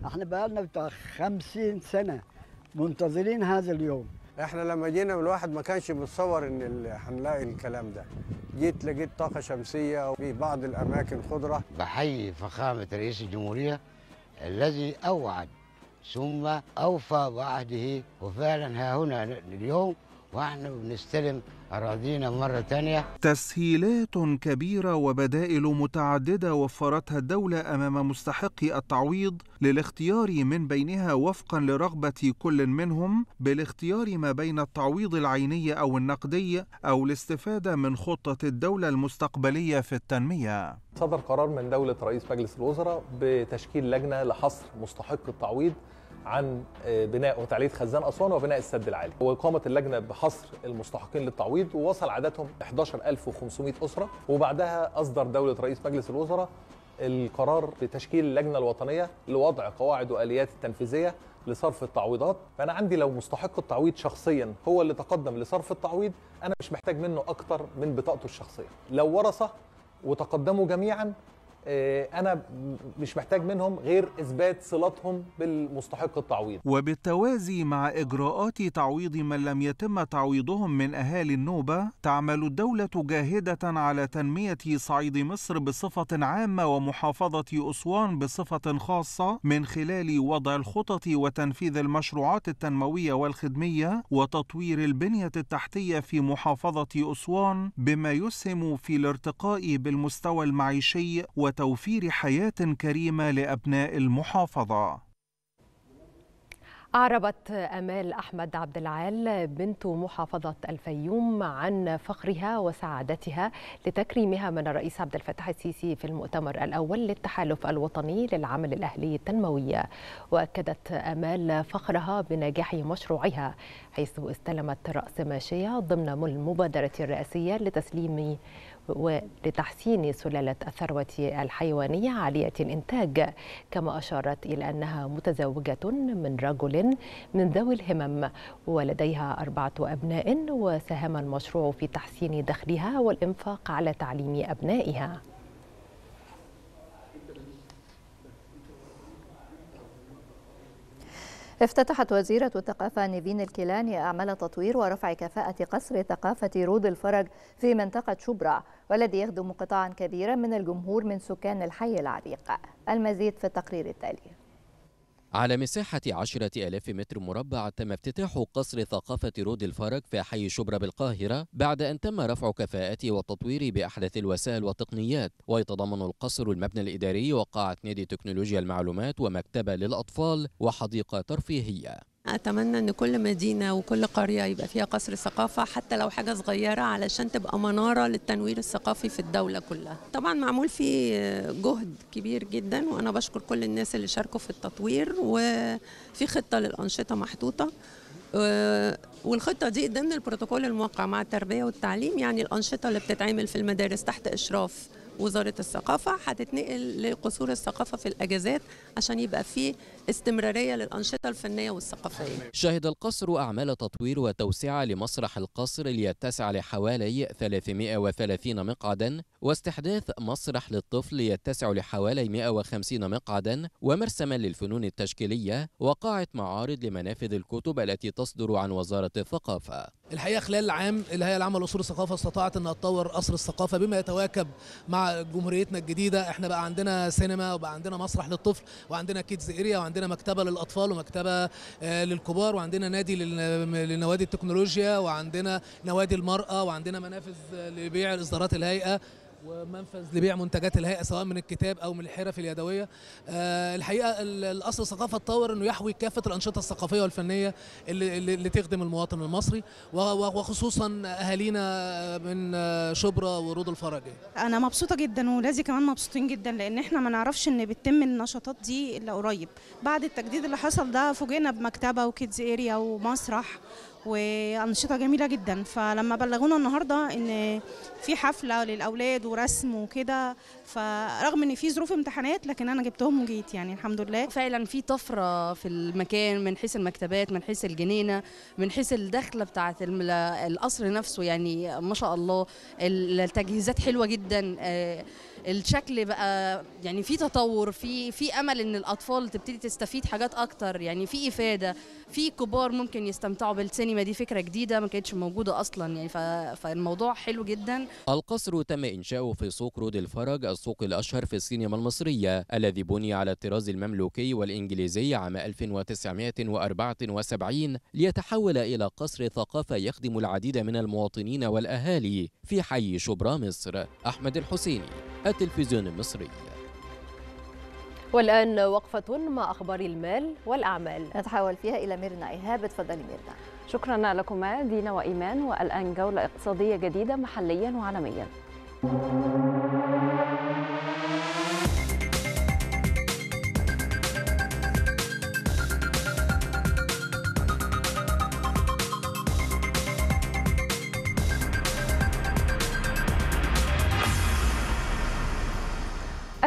احنا بقالنا بتاع خمسين سنة منتظرين هذا اليوم احنا لما جينا من الواحد ما كانش متصور ان هنلاقي الكلام ده جيت لقيت طاقه شمسيه وفي بعض الاماكن خضره بحيي فخامه رئيس الجمهوريه الذي اوعد ثم اوفى بعهده وفعلا ها هنا اليوم واحنا بنستلم أراضينا مرة تانية تسهيلات كبيرة وبدائل متعددة وفرتها الدولة أمام مستحقي التعويض للاختيار من بينها وفقا لرغبة كل منهم بالاختيار ما بين التعويض العيني أو النقدي أو الاستفادة من خطة الدولة المستقبلية في التنمية صدر قرار من دولة رئيس مجلس الوزراء بتشكيل لجنة لحصر مستحق التعويض عن آه، بناء وتعليه خزان اسوان وبناء السد العالي وقامت اللجنه بحصر المستحقين للتعويض ووصل عددهم 11500 اسره وبعدها اصدر دوله رئيس مجلس الوزراء القرار بتشكيل اللجنه الوطنيه لوضع قواعد واليات التنفيذيه لصرف التعويضات فانا عندي لو مستحق التعويض شخصيا هو اللي تقدم لصرف التعويض انا مش محتاج منه اكتر من بطاقته الشخصيه لو ورثه وتقدموا جميعا آه، انا مش محتاج منهم غير اثبات صلتهم بالمستحق التعويض وبالتوازي مع اجراءات تعويض من لم يتم تعويضهم من اهالي النوبه تعمل الدوله جاهده على تنميه صعيد مصر بصفه عامه ومحافظه اسوان بصفه خاصه من خلال وضع الخطط وتنفيذ المشروعات التنمويه والخدميه وتطوير البنيه التحتيه في محافظه اسوان بما يسهم في الارتقاء بالمستوى المعيشي و وتوفير حياة كريمة لأبناء المحافظة أعربت أمال أحمد عبد العال بنت محافظة الفيوم عن فخرها وسعادتها لتكريمها من الرئيس عبد الفتاح السيسي في المؤتمر الأول للتحالف الوطني للعمل الأهلي التنموي وأكدت أمال فخرها بنجاح مشروعها حيث استلمت رأس ماشية ضمن المبادرة الرئاسية لتسليم ولتحسين سلالة الثروة الحيوانية عالية الإنتاج كما أشارت إلى أنها متزوجة من رجل من ذوي الهمم ولديها أربعة أبناء وساهم المشروع في تحسين دخلها والإنفاق على تعليم أبنائها افتتحت وزيرة الثقافة نيفين الكيلاني أعمال تطوير ورفع كفاءة قصر ثقافة رود الفرج في منطقة شبرا والذي يخدم قطاعا كبيرا من الجمهور من سكان الحي العريق المزيد في التقرير التالي على مساحة عشرة ألاف متر مربع تم افتتاح قصر ثقافة رود الفرج في حي شبرا بالقاهرة بعد أن تم رفع كفاءته والتطوير بأحدث الوسائل والتقنيات ويتضمن القصر المبنى الإداري وقاعة نادي تكنولوجيا المعلومات ومكتبة للأطفال وحديقة ترفيهية أتمنى أن كل مدينة وكل قرية يبقى فيها قصر ثقافة حتى لو حاجة صغيرة علشان تبقى منارة للتنوير الثقافي في الدولة كلها طبعا معمول فيه جهد كبير جدا وأنا بشكر كل الناس اللي شاركوا في التطوير وفي خطة للأنشطة محطوطة والخطه دي ضمن البروتوكول الموقع مع التربيه والتعليم يعني الانشطه اللي بتتعمل في المدارس تحت اشراف وزاره الثقافه هتتنقل لقصور الثقافه في الاجازات عشان يبقى فيه استمرارية للأنشطة الفنية والثقافية شهد القصر أعمال تطوير وتوسعة لمسرح القصر ليتسع لحوالي 330 مقعدا واستحداث مسرح للطفل يتسع لحوالي 150 مقعدا ومرسما للفنون التشكيلية وقاعة معارض لمنافذ الكتب التي تصدر عن وزارة الثقافة الحقيقة خلال العام الهيئة العامة لأصول الثقافة استطاعت أن تطور قصر الثقافة بما يتواكب مع جمهوريتنا الجديدة احنا بقى عندنا سينما وبقى عندنا مسرح للطفل وعندنا كيدز إيريا وعندنا عندنا مكتبه للاطفال ومكتبه آه، للكبار وعندنا نادي لنوادي التكنولوجيا وعندنا نوادي المراه وعندنا منافذ آه، لبيع الاصدارات الهيئه ومنفذ لبيع منتجات الهيئه سواء من الكتاب او من الحرف اليدويه آه، الحقيقه الاصل ثقافه تطور انه يحوي كافه الانشطه الثقافيه والفنيه اللي, اللي تخدم المواطن المصري وخصوصا اهالينا من شبرا ورود الفرجي انا مبسوطه جدا ولازي كمان مبسوطين جدا لان احنا ما نعرفش ان بتتم النشاطات دي الا قريب بعد التجديد اللي حصل ده فوجئنا بمكتبه وكيدز اريا ومسرح وانشطه جميله جدا فلما بلغونا النهارده ان في حفله للاولاد ورسم وكده فرغم ان في ظروف امتحانات لكن انا جبتهم وجيت يعني الحمد لله فعلا في طفره في المكان من حيث المكتبات من حيث الجنينه من حيث الدخله بتاعه القصر نفسه يعني ما شاء الله التجهيزات حلوه جدا آه، الشكل بقى يعني في تطور في في امل ان الاطفال تبتدي تستفيد حاجات اكتر يعني في افاده في كبار ممكن يستمتعوا بالسينما دي فكره جديده ما كانتش موجوده اصلا يعني فالموضوع حلو جدا القصر تم انشاؤه في سوق رود الفرج السوق الاشهر في السينما المصريه الذي بني على الطراز المملوكي والانجليزي عام 1974 ليتحول الى قصر ثقافه يخدم العديد من المواطنين والاهالي في حي شبرا مصر احمد الحسيني التلفزيون المصري والآن وقفة مع أخبار المال والأعمال نتحول فيها إلى ميرنا إيهاب تفضلي ميرنا شكرا لكما دينا وإيمان والآن جولة اقتصادية جديدة محليا وعالميا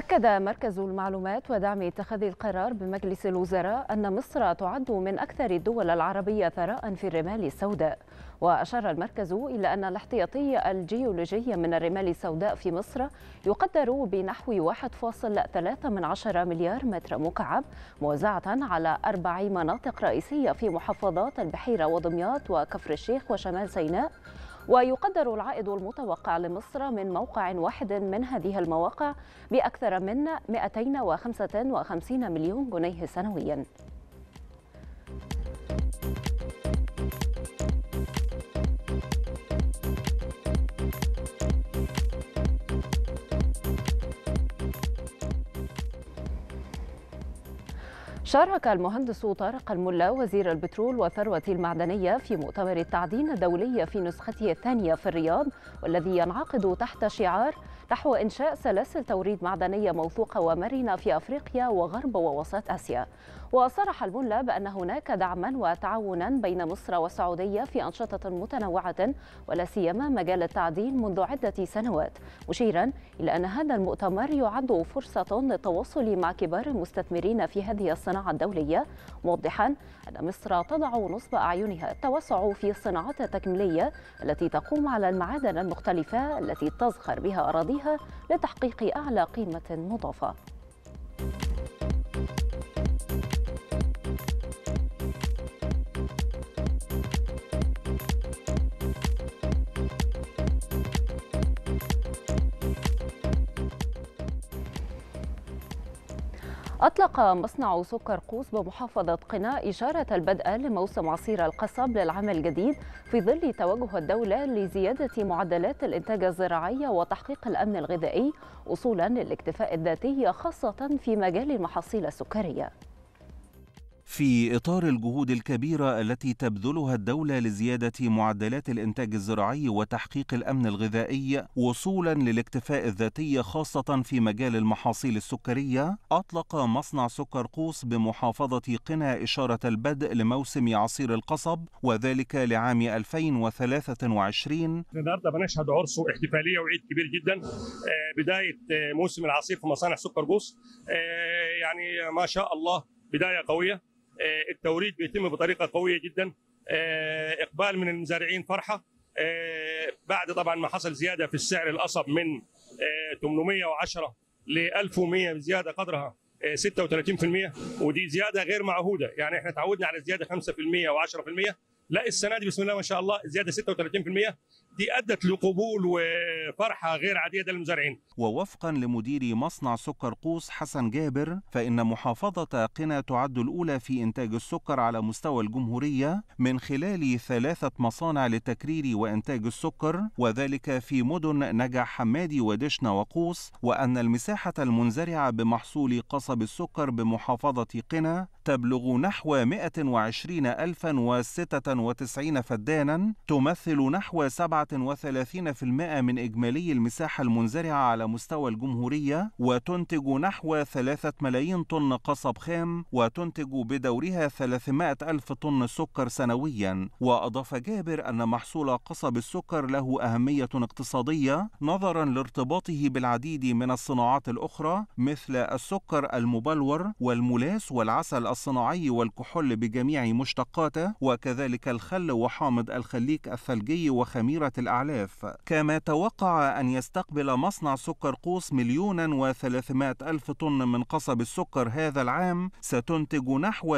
أكد مركز المعلومات ودعم اتخاذ القرار بمجلس الوزراء أن مصر تعد من أكثر الدول العربية ثراء في الرمال السوداء وأشار المركز إلى أن الاحتياطي الجيولوجي من الرمال السوداء في مصر يقدر بنحو 1.3 من عشر مليار متر مكعب موزعة على أربع مناطق رئيسية في محافظات البحيرة ودمياط وكفر الشيخ وشمال سيناء ويقدر العائد المتوقع لمصر من موقع واحد من هذه المواقع بأكثر من 255 مليون جنيه سنوياً شارك المهندس طارق الملا وزير البترول والثروة المعدنية في مؤتمر التعدين الدولي في نسخته الثانية في الرياض والذي ينعقد تحت شعار نحو إنشاء سلاسل توريد معدنية موثوقة ومرنة في أفريقيا وغرب ووسط آسيا وصرح الملا بأن هناك دعما وتعاونا بين مصر والسعودية في أنشطة متنوعة ولا سيما مجال التعدين منذ عدة سنوات مشيرا إلى أن هذا المؤتمر يعد فرصة للتواصل مع كبار المستثمرين في هذه الصناعة الدولية موضحا أن مصر تضع نصب أعينها التوسع في الصناعات التكميلية التي تقوم على المعادن المختلفة التي تزخر بها أراضي عليها لتحقيق أعلى قيمة مضافة. أطلق مصنع سكر قوس بمحافظة قنا إشارة البدء لموسم عصير القصب للعام الجديد في ظل توجه الدولة لزيادة معدلات الإنتاج الزراعي وتحقيق الأمن الغذائي وصولا للاكتفاء الذاتي خاصة في مجال المحاصيل السكرية في إطار الجهود الكبيرة التي تبذلها الدولة لزيادة معدلات الإنتاج الزراعي وتحقيق الأمن الغذائي وصولا للاكتفاء الذاتي خاصة في مجال المحاصيل السكرية، أطلق مصنع سكر قوس بمحافظة قنا إشارة البدء لموسم عصير القصب وذلك لعام 2023. النهارده بنشهد عرس واحتفالية وعيد كبير جدا آه، بداية آه، موسم العصير في مصانع سكر قوس آه، يعني ما شاء الله بداية قوية آه، التوريد بيتم بطريقه قويه جدا آه، اقبال من المزارعين فرحه آه، بعد طبعا ما حصل زياده في السعر القصب من 810 ل 1100 زياده قدرها 36% ودي زياده غير معهوده يعني احنا تعودنا على زياده 5% و10% لا السنه دي بسم الله ما شاء الله زياده 36% دي ادت لقبول وفرحه غير عاديه للمزارعين. ووفقا لمدير مصنع سكر قوس حسن جابر فان محافظه قنا تعد الاولى في انتاج السكر على مستوى الجمهوريه من خلال ثلاثه مصانع للتكرير وانتاج السكر وذلك في مدن نجع حمادي ودشنا وقوس وان المساحه المنزرعه بمحصول قصب السكر بمحافظه قنا تبلغ نحو 120 الفا وستة وتسعين فدانا تمثل نحو سبعة 34% من إجمالي المساحة المنزرعة على مستوى الجمهورية وتنتج نحو 3 ملايين طن قصب خام وتنتج بدورها 300 ألف طن سكر سنويا وأضاف جابر أن محصول قصب السكر له أهمية اقتصادية نظرا لارتباطه بالعديد من الصناعات الأخرى مثل السكر المبلور والملاس والعسل الصناعي والكحول بجميع مشتقاته وكذلك الخل وحامض الخليك الثلجي وخميرة الأعلاف كما توقع أن يستقبل مصنع سكر قوس مليونا وثلاثمائة ألف طن من قصب السكر هذا العام ستنتج نحو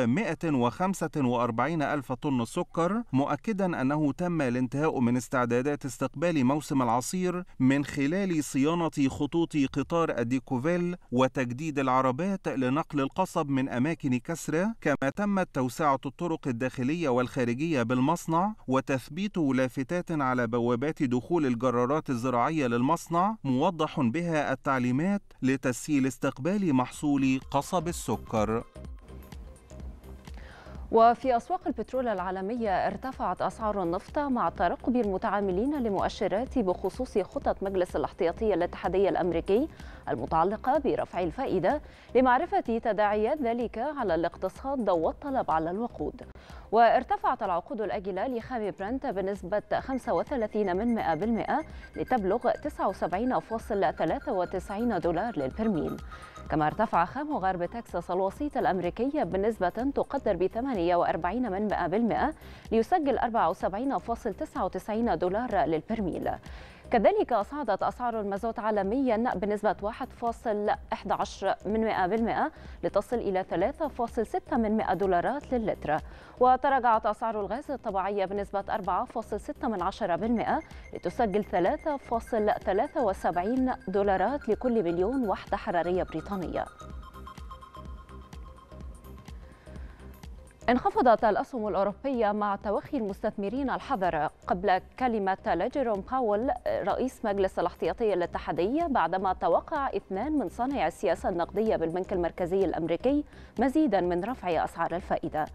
وأربعين ألف طن سكر مؤكدا أنه تم الانتهاء من استعدادات استقبال موسم العصير من خلال صيانة خطوط قطار الديكوفيل وتجديد العربات لنقل القصب من أماكن كسرة كما تمت توسعة الطرق الداخلية والخارجية بالمصنع وتثبيت لافتات على بوابات بوابات دخول الجرارات الزراعية للمصنع موضح بها التعليمات لتسهيل استقبال محصول قصب السكر وفي أسواق البترول العالمية ارتفعت أسعار النفط مع ترقب المتعاملين لمؤشرات بخصوص خطط مجلس الاحتياطي الاتحادي الأمريكي المتعلقة برفع الفائدة لمعرفة تداعيات ذلك على الاقتصاد والطلب على الوقود وارتفعت العقود الأجلة لخام برنت بنسبة 35 لتبلغ 79.93 دولار للبرميل كما ارتفع خام غرب تكساس الوسيط الأمريكي بنسبة تقدر ب 48 من بالمئة ليسجل 74.99 دولار للبرميل كذلك صعدت أسعار المازوت عالميا بنسبة 1.11% لتصل إلى 3.6 دولارات للتر وتراجعت أسعار الغاز الطبيعية بنسبة 4.6% لتسجل 3.73 دولارات لكل مليون وحدة حرارية بريطانية انخفضت الأسهم الأوروبية مع توخي المستثمرين الحذر قبل كلمة لجيروم باول رئيس مجلس الاحتياطي الاتحادي بعدما توقع اثنان من صانعي السياسة النقدية بالبنك المركزي الأمريكي مزيدا من رفع أسعار الفائدة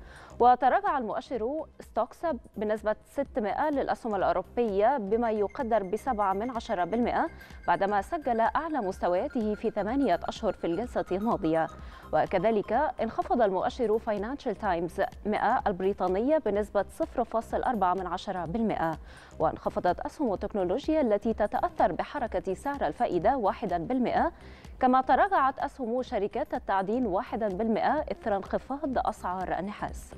وتراجع المؤشر ستوكس بنسبة 600 للأسهم الأوروبية بما يقدر 7 من عشرة بالمئة بعدما سجل أعلى مستوياته في ثمانية أشهر في الجلسة الماضية وكذلك انخفض المؤشر فاينانشال تايمز 100 البريطانية بنسبة 0.4 من عشرة بالمئة وانخفضت أسهم التكنولوجيا التي تتأثر بحركة سعر الفائدة 1 بالمئة كما تراجعت أسهم شركات التعدين 1% إثر انخفاض أسعار النحاس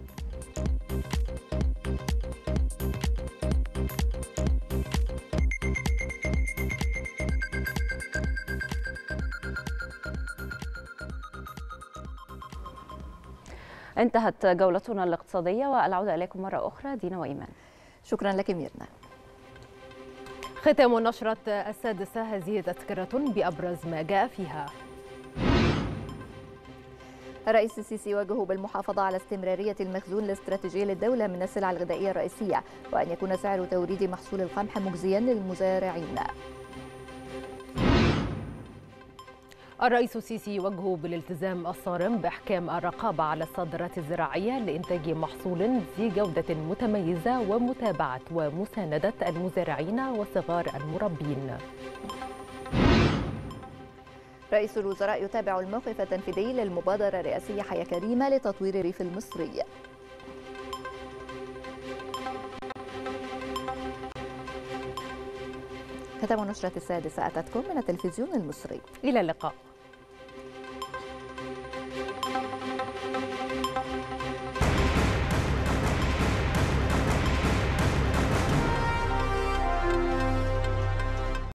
انتهت جولتنا الاقتصادية والعودة إليكم مرة أخرى دينا وإيمان شكرا لك ميرنا ختام نشرة السادسة هذه تذكرة بأبرز ما جاء فيها الرئيس السيسي واجه بالمحافظة على استمرارية المخزون الاستراتيجي للدولة من السلع الغذائية الرئيسية وأن يكون سعر توريد محصول القمح مجزيا للمزارعين الرئيس السيسي يوجه بالالتزام الصارم باحكام الرقابه على الصادرات الزراعيه لانتاج محصول ذي جوده متميزه ومتابعه ومسانده المزارعين وصغار المربين رئيس الوزراء يتابع الموقف التنفيذي للمبادرة الرئاسية حياة كريمة لتطوير الريف المصري ختام نشرة السادسة أتتكم من التلفزيون المصري إلى اللقاء